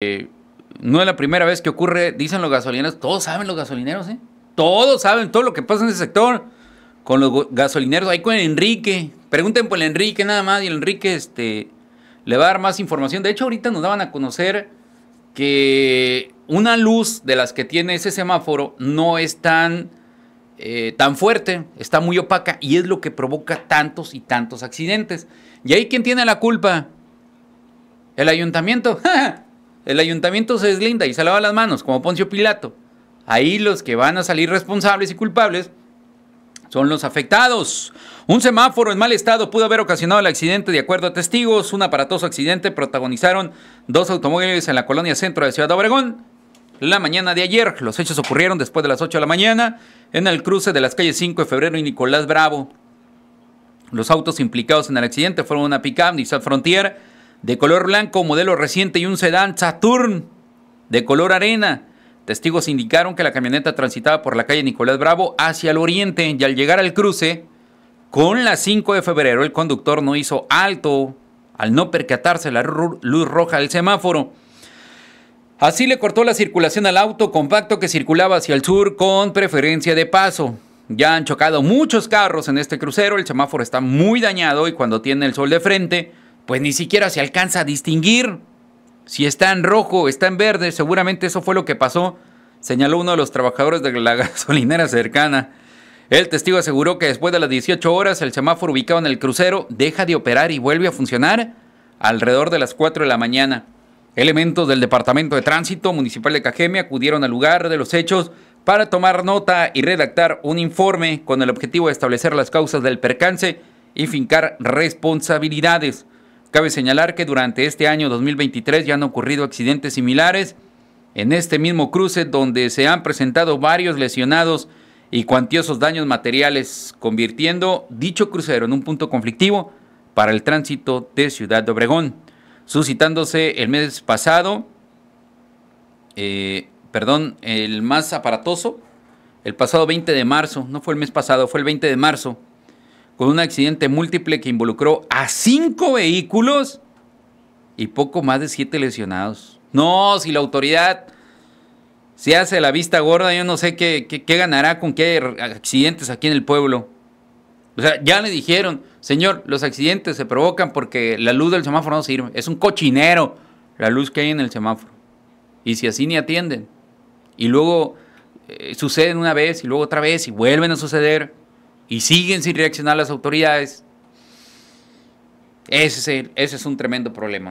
Eh, no es la primera vez que ocurre, dicen los gasolineros, todos saben los gasolineros, ¿eh? Todos saben todo lo que pasa en ese sector con los gasolineros, ahí con el Enrique. Pregunten por el Enrique nada más y el Enrique este, le va a dar más información. De hecho, ahorita nos daban a conocer que una luz de las que tiene ese semáforo no es tan, eh, tan fuerte, está muy opaca y es lo que provoca tantos y tantos accidentes. ¿Y ahí quién tiene la culpa? El ayuntamiento. El ayuntamiento se deslinda y se lava las manos, como Poncio Pilato. Ahí los que van a salir responsables y culpables son los afectados. Un semáforo en mal estado pudo haber ocasionado el accidente, de acuerdo a testigos. Un aparatoso accidente protagonizaron dos automóviles en la colonia centro de Ciudad Obregón la mañana de ayer. Los hechos ocurrieron después de las 8 de la mañana en el cruce de las calles 5 de febrero y Nicolás Bravo. Los autos implicados en el accidente fueron una pickup Nissan Frontier de color blanco, modelo reciente y un sedán Saturn de color arena. Testigos indicaron que la camioneta transitaba por la calle Nicolás Bravo hacia el oriente y al llegar al cruce con la 5 de febrero el conductor no hizo alto al no percatarse la luz roja del semáforo. Así le cortó la circulación al auto compacto que circulaba hacia el sur con preferencia de paso. Ya han chocado muchos carros en este crucero, el semáforo está muy dañado y cuando tiene el sol de frente, pues ni siquiera se alcanza a distinguir si está en rojo está en verde. Seguramente eso fue lo que pasó, señaló uno de los trabajadores de la gasolinera cercana. El testigo aseguró que después de las 18 horas el semáforo ubicado en el crucero deja de operar y vuelve a funcionar alrededor de las 4 de la mañana. Elementos del Departamento de Tránsito Municipal de Cajeme acudieron al lugar de los hechos para tomar nota y redactar un informe con el objetivo de establecer las causas del percance y fincar responsabilidades. Cabe señalar que durante este año 2023 ya han ocurrido accidentes similares en este mismo cruce donde se han presentado varios lesionados y cuantiosos daños materiales, convirtiendo dicho crucero en un punto conflictivo para el tránsito de Ciudad de Obregón, suscitándose el mes pasado, eh, perdón, el más aparatoso, el pasado 20 de marzo, no fue el mes pasado, fue el 20 de marzo, con un accidente múltiple que involucró a cinco vehículos y poco más de siete lesionados. No, si la autoridad se hace la vista gorda, yo no sé qué, ganará con qué accidentes aquí en el pueblo. O sea, ya le dijeron, señor, los accidentes se provocan porque la luz del semáforo no sirve. Es un cochinero la luz que hay en el semáforo. Y si así ni atienden. Y luego eh, suceden una vez y luego otra vez y vuelven a suceder y siguen sin reaccionar las autoridades, ese es, ese es un tremendo problema.